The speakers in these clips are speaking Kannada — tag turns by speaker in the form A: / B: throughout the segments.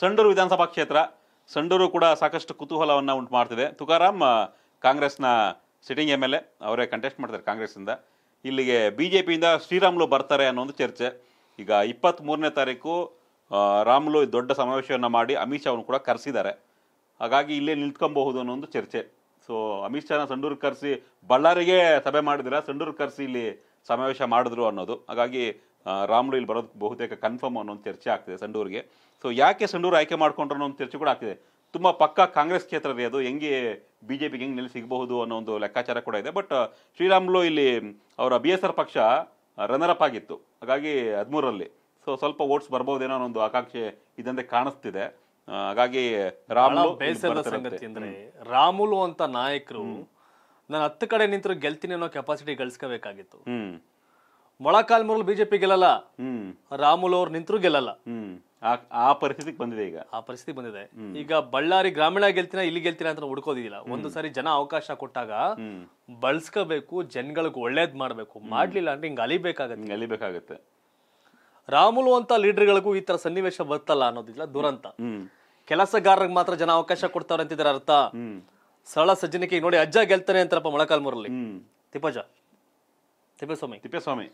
A: ಸಂಡೂರು ವಿಧಾನಸಭಾ ಕ್ಷೇತ್ರ ಸಂಡೂರು ಕೂಡ ಸಾಕಷ್ಟು ಕುತೂಹಲವನ್ನು ಉಂಟು ಮಾಡ್ತಿದೆ ತುಕಾರಾಮ್ ಕಾಂಗ್ರೆಸ್ನ ಸಿಟ್ಟಿಂಗ್ ಎಮ್ ಎಲ್ ಎ ಅವರೇ ಕಂಟೆಸ್ಟ್ ಮಾಡ್ತಾರೆ ಕಾಂಗ್ರೆಸ್ಸಿಂದ ಇಲ್ಲಿಗೆ ಬಿ ಜೆ ಪಿಯಿಂದ ಶ್ರೀರಾಮ್ಲು ಬರ್ತಾರೆ ಅನ್ನೋ ಒಂದು ಚರ್ಚೆ ಈಗ ಇಪ್ಪತ್ತ್ ಮೂರನೇ ತಾರೀಕು ರಾಮ್ಲು ದೊಡ್ಡ ಸಮಾವೇಶವನ್ನು ಮಾಡಿ ಅಮಿತ್ ಶಾ ಕೂಡ ಕರೆಸಿದ್ದಾರೆ ಹಾಗಾಗಿ ಇಲ್ಲೇ ನಿಂತ್ಕೊಬಹುದು ಅನ್ನೋ ಒಂದು ಚರ್ಚೆ ಸೊ ಅಮಿತ್ ಶಾನ ಸಂಡೂರು ಕರೆಸಿ ಬಳ್ಳಾರಿಗೆ ಸಭೆ ಮಾಡಿದಿರ ಸಂಡೂರು ಕರೆಸಿ ಇಲ್ಲಿ ಸಮಾವೇಶ ಮಾಡಿದ್ರು ಅನ್ನೋದು ಹಾಗಾಗಿ ರಾಮ್ಲು ಇಲ್ಲಿ ಬರೋದು ಬಹುತೇಕ ಕನ್ಫರ್ಮ್ ಅನ್ನೋ ಒಂದು ಚರ್ಚೆ ಆಗ್ತಿದೆ ಸಂಡೂರಿಗೆ ಸೊ ಯಾಕೆ ಸಂಡೂರು ಆಯ್ಕೆ ಮಾಡಿಕೊಂಡ್ರು ಅನ್ನೋ ಒಂದು ಚರ್ಚೆ ಕೂಡ ಆಗ್ತಿದೆ ತುಂಬ ಪಕ್ಕ ಕಾಂಗ್ರೆಸ್ ಕ್ಷೇತ್ರವೇ ಅದು ಹೆಂಗೆ ಬಿ ಜೆ ಪಿಗೆ ಹೆಂಗೆ ನಿಲ್ಲಿ ಸಿಗಬಹುದು ಅನ್ನೋ ಒಂದು ಲೆಕ್ಕಾಚಾರ ಕೂಡ ಇದೆ ಬಟ್ ಶ್ರೀರಾಮುಲು ಇಲ್ಲಿ ಅವರ ಬಿ ಎಸ್ ಆರ್ ಪಕ್ಷ ಅಪ್ ಆಗಿತ್ತು ಹಾಗಾಗಿ ಹದಿಮೂರರಲ್ಲಿ ಸೊ ಸ್ವಲ್ಪ ವೋಟ್ಸ್ ಬರ್ಬೋದೇನೋ ಅನ್ನೋ ಒಂದು ಆಕಾಂಕ್ಷೆ ಇದಂತೆ ಕಾಣಿಸ್ತಿದೆ ಹಾಗಾಗಿ ರಾಮು ಬೇಸರದ ಸಂಗತಿ ಅಂದ್ರೆ ರಾಮುಲು ಅಂತ
B: ನಾಯಕರು ನಾನು ಹತ್ತು ಕಡೆ ನಿಂತರು ಗೆಲ್ತೀನಿ ಅನ್ನೋ ಕೆಪಾಸಿಟಿ ಗಳಿಸ್ಕೋಬೇಕಾಗಿತ್ತು ಮೊಳಕಾಲ್ಮೂರಲ್ಲಿ ಬಿಜೆಪಿ ಗೆಲ್ಲಲ್ಲ ರಾಮುಲು ಅವ್ರು ನಿಂತರು ಗೆಲ್ಲಲ್ಲ ಆ ಪರಿಸ್ಥಿತಿ ಬಂದಿದೆ ಈಗ ಆ ಪರಿಸ್ಥಿತಿ ಬಂದಿದೆ ಈಗ ಬಳ್ಳಾರಿ ಗ್ರಾಮೀಣ ಗೆಲ್ತಿನ ಇಲ್ಲಿ ಗೆಲ್ತೀರಾ ಅಂತ ಹುಡ್ಕೋದಿಲ್ಲ ಒಂದು ಸಾರಿ ಜನ ಅವಕಾಶ ಕೊಟ್ಟಾಗ ಬಳಸ್ಕೋಬೇಕು ಜನಗಳಿಗೆ ಒಳ್ಳೇದ್ ಮಾಡ್ಬೇಕು ಮಾಡ್ಲಿಲ್ಲ ಅಂದ್ರೆ ಹಿಂಗ್ ಅಲಿಬೇಕಾಗತ್ತೆ ಅಲಿಬೇಕಾಗತ್ತೆ ರಾಮುಲು ಅಂತ ಲೀಡರ್ ಗಳಿಗೂ ಈ ತರ ಸನ್ನಿವೇಶ ಬರ್ತಲ್ಲ ಅನ್ನೋದಿಲ್ಲ ದುರಂತ ಕೆಲಸಗಾರರಿಗೆ ಮಾತ್ರ ಜನ ಅವಕಾಶ ಕೊಡ್ತಾರೆ ಅಂತಿದ್ರೆ ಅರ್ಥ ಸರಳ ಸಜ್ಜನಿಕೆ ನೋಡಿ ಅಜ್ಜ ಗೆಲ್ತಾನೆ ಅಂತಾರಪ್ಪ ಮೊಳಕಾಲ್ಮೂರಲ್ಲಿ ತಿಪ್ಪಜ ತಿಪ್ಪೇಸ್ವಾಮಿ ತಿಪ್ಪೇಸ್ವಾಮಿ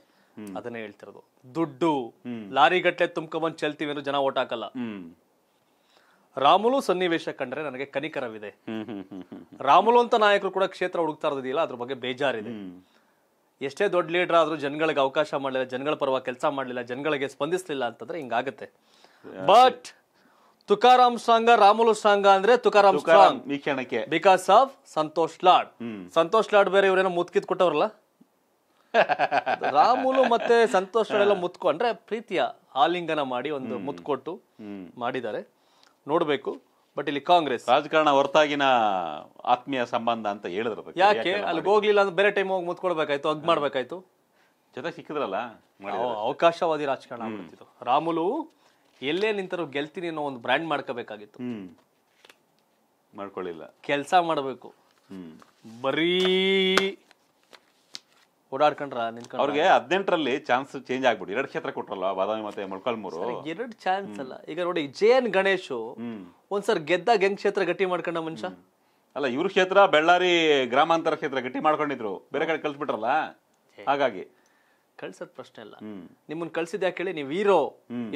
B: ಅದನ್ನೇ ಹೇಳ್ತಿರೋದು ದುಡ್ಡು ಲಾರಿ ಗಟ್ಟಲೆ ತುಂಬ್ಕೊಂಡ್ ಚೆಲ್ತೀವಿ ಅಂದ್ರೆ ಜನ ಓಟ್ ಹಾಕಲ್ಲ ರಾಮುಲು ಸನ್ನಿವೇಶ ಕಂಡ್ರೆ ನನಗೆ ಕನಿಕರವಿದೆ ರಾಮುಲು ಅಂತ ನಾಯಕರು ಕೂಡ ಕ್ಷೇತ್ರ ಹುಡುಕ್ತಾ ಇರೋದಿಲ್ಲ ಅದ್ರ ಬಗ್ಗೆ ಬೇಜಾರಿದೆ ಎಷ್ಟೇ ದೊಡ್ಡ ಲೀಡರ್ ಆದ್ರೂ ಜನಗಳಿಗೆ ಅವಕಾಶ ಮಾಡಲಿಲ್ಲ ಜನಗಳ ಪರವಾಗಿ ಕೆಲಸ ಮಾಡಲಿಲ್ಲ ಜನಗಳಿಗೆ ಸ್ಪಂದಿಸಲಿಲ್ಲ ಅಂತಂದ್ರೆ ಹಿಂಗಾಗತ್ತೆ ಬಟ್ ತುಕಾರಾಮ್ ಸಾಂಗ ರಾಮುಲು ಸಾಂಗ ಅಂದ್ರೆ ತುಕಾರಾಮ್ ಸಾಂಗ್ ಬಿಕಾಸ್ ಆಫ್ ಸಂತೋಷ್ ಲಾಡ್ ಸಂತೋಷ್ ಲಾಡ್ ಬೇರೆ ಇವ್ರೇನೋ ಮುತ್ಕಿದ್ ಕೊಟ್ಟವ್ರಲ್ಲ
A: ರಾಮುಲು ಮತ್ತೆ ಸಂತೋಷಗಳೆಲ್ಲ
B: ಮುತ್ಕೊಂಡ್ರೆ ಪ್ರೀತಿಯ ಆಲಿಂಗನ ಮಾಡಿ ಒಂದು ಮುತ್ಕೊಟ್ಟು ಮಾಡಿದ್ದಾರೆ ನೋಡಬೇಕು ಬಟ್ ಇಲ್ಲಿ ಕಾಂಗ್ರೆಸ್ ರಾಜಕಾರಣ ಹೊರತಾಗಿನ ಆತ್ಮೀಯ ಸಂಬಂಧ
A: ಅಂತ ಹೇಳಿದ್ರು ಯಾಕೆ ಅಲ್ಲಿ
B: ಹೋಗ್ಲಿಲ್ಲ ಅಂದ್ರೆ ಬೇರೆ ಟೈಮ್ ಹೋಗಿ ಮುತ್ಕೊಳ್ಬೇಕಾಯ್ತು ಹಗ್ ಮಾಡ್ಬೇಕಾಯ್ತು ಜೊತೆ ಸಿಕ್ಕಿದ್ರಲ್ಲ ಅವಕಾಶವಾದಿ ರಾಜಕಾರಣ ರಾಮುಲು ಎಲ್ಲೇ ನಿಂತರು ಗೆಲ್ತೀನಿ ಅನ್ನೋ ಒಂದು ಬ್ರ್ಯಾಂಡ್ ಮಾಡ್ಕೋಬೇಕಾಗಿತ್ತು ಮಾಡ್ಕೊಳ್ಳಿಲ್ಲ ಕೆಲಸ ಮಾಡಬೇಕು ಬರೀ ಓಡಾಡ್ಕೊಂಡ್ರ
A: ಅವ್ರಿಗೆ ಹದಿನೆಂಟರಲ್ಲಿ ಚಾನ್ಸ್ ಚೇಂಜ್ ಆಗ್ಬಿಟ್ಟು ಎರಡು ಕ್ಷೇತ್ರ ಕೊಟ್ರಲ್ಲ ಬಾದಾಮಿ ಮತ್ತೆ ಮೊಳಕಾಲ್ಮೂರು
B: ಎರಡು ಚಾನ್ಸ್ ಅಲ್ಲ ಈಗ ನೋಡಿ ಜೆ ಎನ್ ಗಣೇಶು ಒಂದ್ಸರ್ ಗೆದ್ದ ಗೆಂಗ್ ಕ್ಷೇತ್ರ
A: ಗಟ್ಟಿ ಮಾಡ್ಕೊಂಡ ಮನುಷ್ಯ ಅಲ್ಲ ಇವ್ರ ಕ್ಷೇತ್ರ ಬೆಳ್ಳಾರಿ ಗ್ರಾಮಾಂತರ ಕ್ಷೇತ್ರ ಗಟ್ಟಿ ಮಾಡ್ಕೊಂಡಿದ್ರು ಬೇರೆ ಕಡೆ ಕಳ್ಸಿಬಿಟ್ರಲ್ಲ ಹಾಗಾಗಿ
B: ಕಳ್ಸೋದ್ ಪ್ರಶ್ನೆ ಇಲ್ಲ
A: ನಿಮ್ಮನ್ನ ಕಳ್ಸಿದ್ ಯಾಕೆ ಹೇಳಿ ನೀವು ಹೀರೋ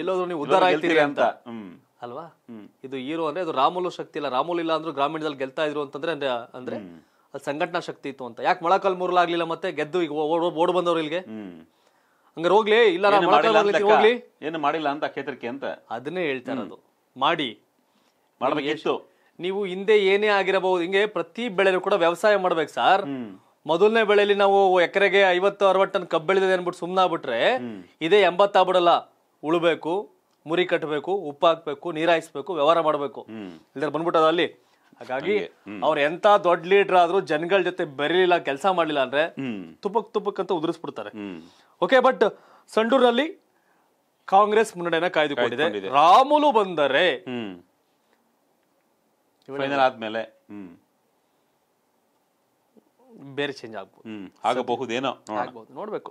B: ಎಲ್ಲೋದ್ರು ನೀವು ಉದ್ದಾರ ಆಗ್ತೀರಿ ಅಂತ ಅಲ್ವಾ ಇದು ಹೀರೋ ಅಂದ್ರೆ ಅದು ರಾಮುಲು ಶಕ್ತಿ ಇಲ್ಲ ರಾಮುಲ್ ಇಲ್ಲ ಅಂದ್ರೂ ಗ್ರಾಮೀಣದಲ್ಲಿ ಗೆಲ್ತಾ ಇದ್ರು ಅಂತಂದ್ರೆ ಅಂದ್ರೆ ಅಲ್ಲಿ ಸಂಘಟನಾ ಶಕ್ತಿ ಇತ್ತು ಅಂತ ಯಾಕೆ ಮೊಳಕಲ್ ಮೂರ್ಲಾಗ್ಲಿಲ್ಲ ಮತ್ತೆ ಗೆದ್ದು ಈಗ ಓಡ್ ಬಂದವ್ರು ಇಲ್ಲಿಗೆ ಹಂಗ ಹೋಗ್ಲಿ ಇಲ್ಲ ಹೋಗ್ಲಿ ಏನು ಮಾಡಿಲ್ಲ ಅಂತ ಕ್ಷೇತ್ರಕ್ಕೆ ಅಂತ ಅದನ್ನೇ ಹೇಳ್ತಾರೆ ಅದು ಮಾಡಿ ಮಾಡಬೇಕಿತ್ತು ನೀವು ಹಿಂದೆ ಏನೇ ಆಗಿರಬಹುದು ಹಿಂಗೆ ಪ್ರತಿ ಬೆಳೆನೂ ಕೂಡ ವ್ಯವಸಾಯ ಮಾಡ್ಬೇಕು ಸರ್ ಮೊದಲನೇ ಬೆಳೆಯಲ್ಲಿ ನಾವು ಎಕರೆಗೆ ಐವತ್ತು ಅರವತ್ತು ಟನ್ ಕಬ್ಬು ಬೆಳೆದಿದೆ ಅನ್ಬಿಟ್ಟು ಆಗ್ಬಿಟ್ರೆ ಇದೇ ಎಂಬತ್ತಾಗ್ಬಿಡಲ್ಲ ಉಳ್ಬೇಕು ಮುರಿ ಕಟ್ಟಬೇಕು ಉಪ್ಪು ಹಾಕ್ಬೇಕು ನೀರಾಯಿಸ್ಬೇಕು ವ್ಯವಹಾರ ಮಾಡಬೇಕು ಇಲ್ದಾರ ಬಂದ್ಬಿಟ್ಟದ ಅಲ್ಲಿ ಹಾಗಾಗಿ ಅವ್ರು ಎಂತ ದೊಡ್ಡ ಲೀಡರ್ ಆದ್ರೂ ಜನಗಳ ಜೊತೆ ಬರಲಿಲ್ಲ ಕೆಲಸ ಮಾಡ್ಲಿಲ್ಲ ಅಂದ್ರೆ ತುಪ್ಪಕ್ ತುಪ್ಪಕ್ ಅಂತ ಉದುರಿಸ್ಬಿಡ್ತಾರೆ ಓಕೆ ಬಟ್ ಸಂಡೂರ್ನಲ್ಲಿ ಕಾಂಗ್ರೆಸ್ ಮುನ್ನಡೆಯನ್ನ ಕಾಯ್ದುಕೊಂಡಿದೆ ರಾಮುಲು ಬಂದರೆ
A: ಆದ್ಮೇಲೆ ಬೇರೆ ಚೇಂಜ್ ಆಗ್ಬೋದು ಆಗಬಹುದೇನೋ ನೋಡ್ಬೇಕು